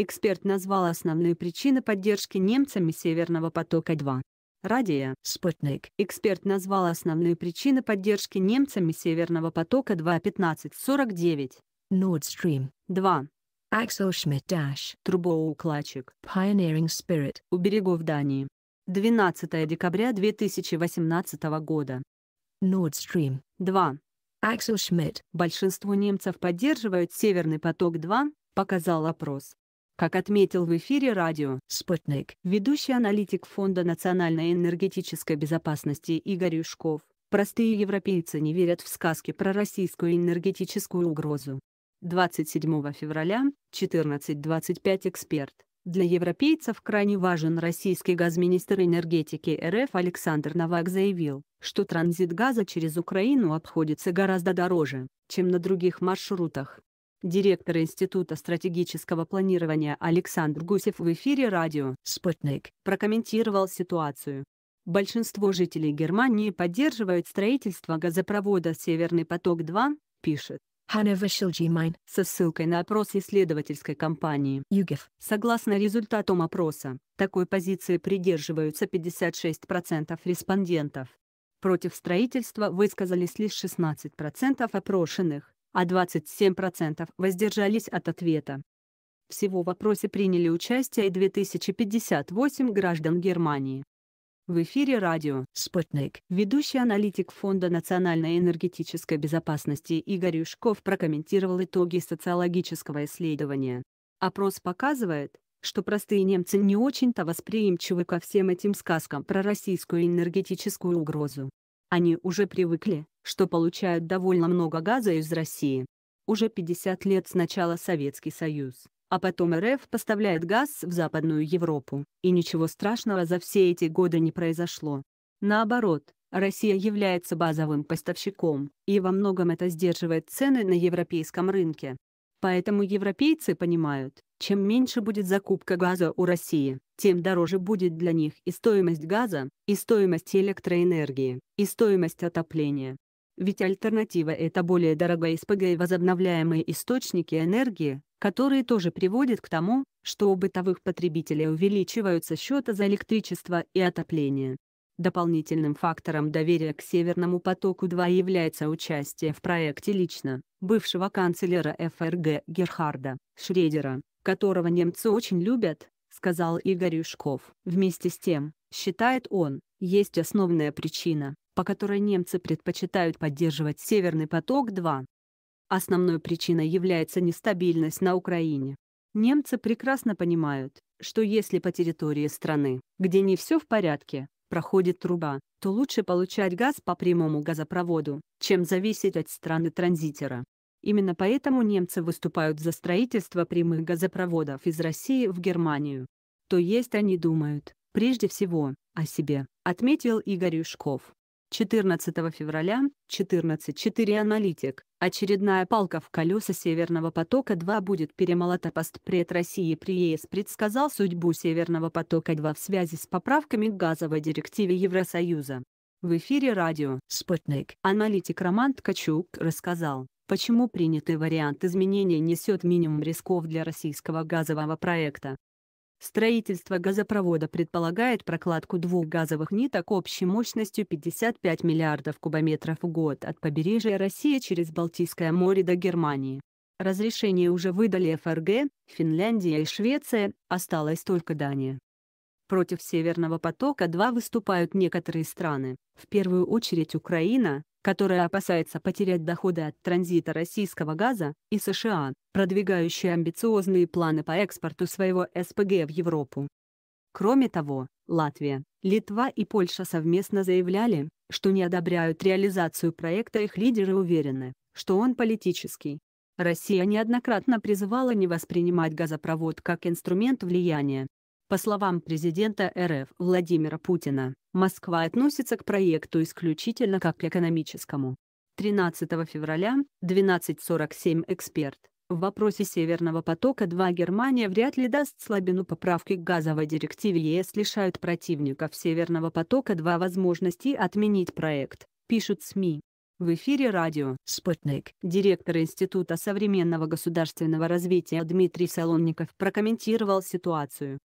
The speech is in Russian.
Эксперт назвал основные причины поддержки немцами Северного потока-2. Радия «Спутник». Эксперт назвал основные причины поддержки немцами Северного потока-2 1549. Nord Stream 2. Axel Schmidt Трубоукладчик. Pioneering Spirit. У берегов Дании. 12 декабря 2018 года. Nord Stream 2. Axel Schmidt. Большинство немцев поддерживают Северный поток-2, показал опрос. Как отметил в эфире радио «Спутник» ведущий аналитик Фонда национальной энергетической безопасности Игорь Юшков, простые европейцы не верят в сказки про российскую энергетическую угрозу. 27 февраля, 14.25 эксперт. Для европейцев крайне важен российский газминистр энергетики РФ Александр Новак заявил, что транзит газа через Украину обходится гораздо дороже, чем на других маршрутах директор Института стратегического планирования Александр Гусев в эфире радио «Спутник» прокомментировал ситуацию. Большинство жителей Германии поддерживают строительство газопровода «Северный поток-2», пишет. Hanover Schilgemein со ссылкой на опрос исследовательской компании ЮГИФ. Согласно результатам опроса, такой позиции придерживаются 56% респондентов. Против строительства высказались лишь 16% опрошенных а 27% воздержались от ответа. Всего в вопросе приняли участие 2058 граждан Германии. В эфире радио «Спутник». Ведущий аналитик Фонда национальной энергетической безопасности Игорь Юшков прокомментировал итоги социологического исследования. Опрос показывает, что простые немцы не очень-то восприимчивы ко всем этим сказкам про российскую энергетическую угрозу. Они уже привыкли, что получают довольно много газа из России. Уже 50 лет сначала Советский Союз, а потом РФ поставляет газ в Западную Европу, и ничего страшного за все эти годы не произошло. Наоборот, Россия является базовым поставщиком, и во многом это сдерживает цены на европейском рынке. Поэтому европейцы понимают, чем меньше будет закупка газа у России, тем дороже будет для них и стоимость газа, и стоимость электроэнергии, и стоимость отопления. Ведь альтернатива – это более дорогая СПГ и возобновляемые источники энергии, которые тоже приводят к тому, что у бытовых потребителей увеличиваются счета за электричество и отопление. Дополнительным фактором доверия к Северному потоку-2 является участие в проекте лично, бывшего канцлера ФРГ Герхарда, Шредера, которого немцы очень любят, сказал Игорь Юшков. Вместе с тем, считает он, есть основная причина, по которой немцы предпочитают поддерживать Северный поток-2. Основной причиной является нестабильность на Украине. Немцы прекрасно понимают, что если по территории страны, где не все в порядке, проходит труба, то лучше получать газ по прямому газопроводу, чем зависеть от страны транзитера. Именно поэтому немцы выступают за строительство прямых газопроводов из России в Германию. То есть они думают, прежде всего, о себе, отметил Игорь Юшков. 14 февраля, 14.4 аналитик. Очередная палка в колеса Северного потока-2 будет перемолота постпред России при ЕС предсказал судьбу Северного потока-2 в связи с поправками к газовой директиве Евросоюза. В эфире радио «Спутник» аналитик Роман Ткачук рассказал, почему принятый вариант изменения несет минимум рисков для российского газового проекта. Строительство газопровода предполагает прокладку двух газовых ниток общей мощностью 55 миллиардов кубометров в год от побережья России через Балтийское море до Германии. Разрешение уже выдали ФРГ, Финляндия и Швеция, осталась только Дания. Против «Северного потока-2» выступают некоторые страны, в первую очередь Украина, которая опасается потерять доходы от транзита российского газа, и США, продвигающие амбициозные планы по экспорту своего СПГ в Европу. Кроме того, Латвия, Литва и Польша совместно заявляли, что не одобряют реализацию проекта их лидеры уверены, что он политический. Россия неоднократно призывала не воспринимать газопровод как инструмент влияния, по словам президента РФ Владимира Путина, Москва относится к проекту исключительно как к экономическому. 13 февраля, 12.47 эксперт. В вопросе «Северного потока-2» Германия вряд ли даст слабину поправки к газовой директиве ЕС лишают противников «Северного потока-2» возможности отменить проект, пишут СМИ. В эфире радио «Спутник». Директор Института современного государственного развития Дмитрий Солонников прокомментировал ситуацию.